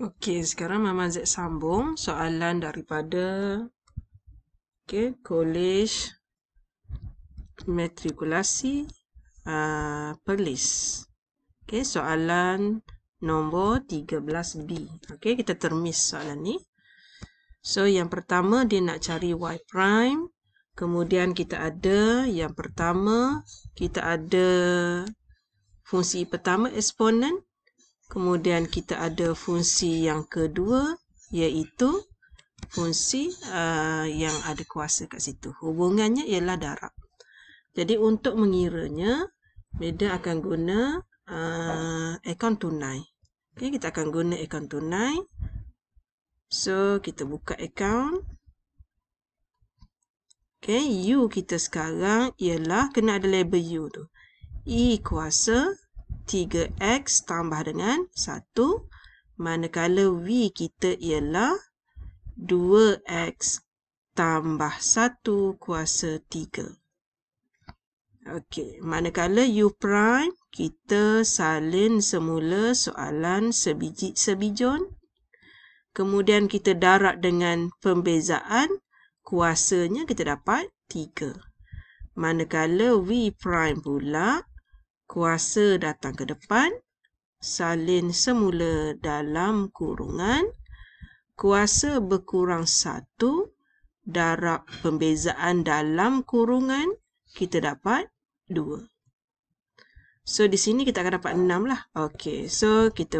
Okey, sekarang Mama Z sambung soalan daripada okay, kolej matrikulasi uh, Perlis. Okey, soalan nombor 13B. Okey, kita termis soalan ni. So, yang pertama dia nak cari Y prime. Kemudian kita ada yang pertama, kita ada fungsi pertama eksponen. Kemudian kita ada fungsi yang kedua iaitu fungsi uh, yang ada kuasa kat situ. Hubungannya ialah darab. Jadi untuk mengiranya, beda akan guna uh, akaun tunai. Okay, kita akan guna akaun tunai. So, kita buka akaun. Okay, U kita sekarang ialah, kena ada label U tu. E kuasa, 3x tambah dengan 1 manakala v kita ialah 2x tambah 1 kuasa 3. Okey, manakala u prime kita salin semula soalan sebiji sebijon. Kemudian kita darat dengan pembezaan kuasanya kita dapat 3. Manakala v prime pula kuasa datang ke depan, salin semula dalam kurungan, kuasa berkurang satu, darab pembezaan dalam kurungan, kita dapat dua. So, di sini kita akan dapat enam lah. Okay, so kita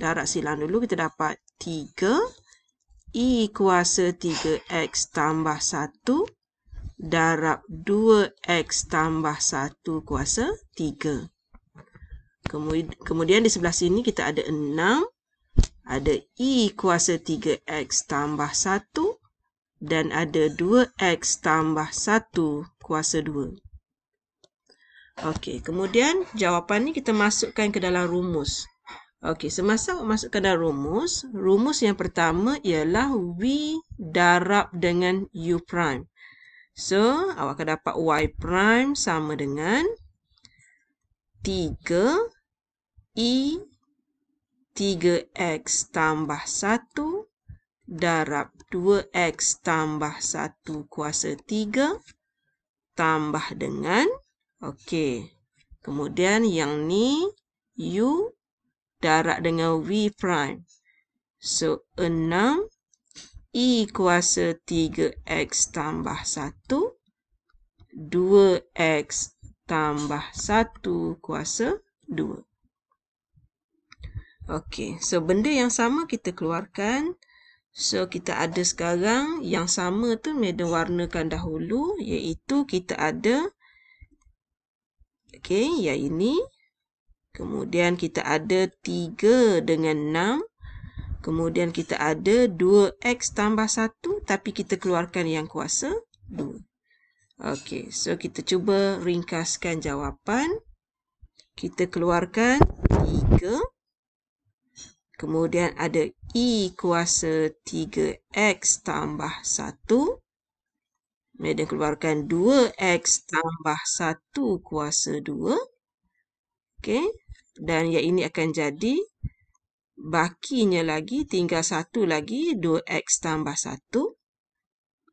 darab silang dulu, kita dapat tiga. I e kuasa tiga x tambah 1 darab 2x tambah 1 kuasa 3. Kemudian di sebelah sini kita ada 6. Ada i e kuasa 3x tambah 1. Dan ada 2x tambah 1 kuasa 2. Okey, kemudian jawapan ni kita masukkan ke dalam rumus. Okey, semasa masukkan dalam rumus, rumus yang pertama ialah V darab dengan U prime. So, awak akan dapat y prime sama dengan 3i 3x tambah 1 darab 2x tambah 1 kuasa 3 tambah dengan, okey, kemudian yang ni u darab dengan v prime. So, E kuasa 3X tambah 1, 2X tambah 1 kuasa 2. Okey, so benda yang sama kita keluarkan. So, kita ada sekarang yang sama tu Medan warnakan dahulu iaitu kita ada Okey, yang ini. Kemudian kita ada 3 dengan Kemudian kita ada 2x tambah 1 tapi kita keluarkan yang kuasa 2. Okey, so kita cuba ringkaskan jawapan. Kita keluarkan 3. Kemudian ada i kuasa 3x tambah 1. Kemudian keluarkan 2x tambah 1 kuasa 2. Okey, dan yang ini akan jadi bakinya lagi tinggal satu lagi 2x tambah 1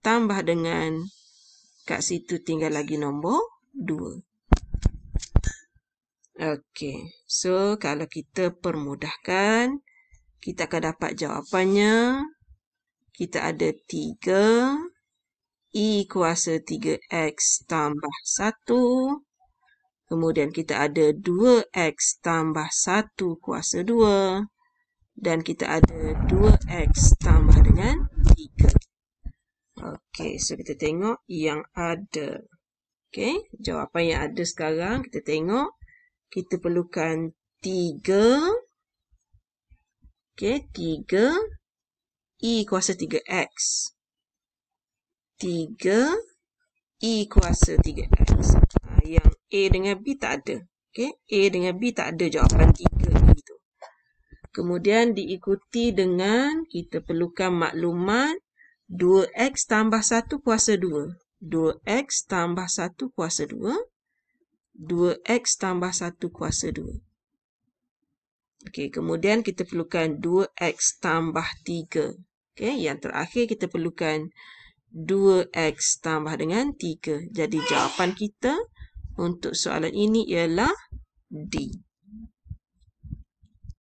tambah dengan kat situ tinggal lagi nombor 2. Okey. So kalau kita permudahkan kita akan dapat jawapannya kita ada 3 i e kuasa 3x tambah 1 kemudian kita ada 2x tambah 1 kuasa dan kita ada 2x tambah dengan 3. Okey, so kita tengok yang ada. Okey, jawapan yang ada sekarang kita tengok. Kita perlukan 3. Okey, 3. E kuasa 3x. 3. E kuasa 3x. Ha, yang A dengan B tak ada. Okey, A dengan B tak ada jawapan 3. Kemudian diikuti dengan kita perlukan maklumat 2x tambah 1 kuasa 2. 2x tambah 1 kuasa 2. 2x tambah 1 kuasa 2. Okey, kemudian kita perlukan 2x tambah 3. Okey, yang terakhir kita perlukan 2x tambah dengan 3. Jadi jawapan kita untuk soalan ini ialah D.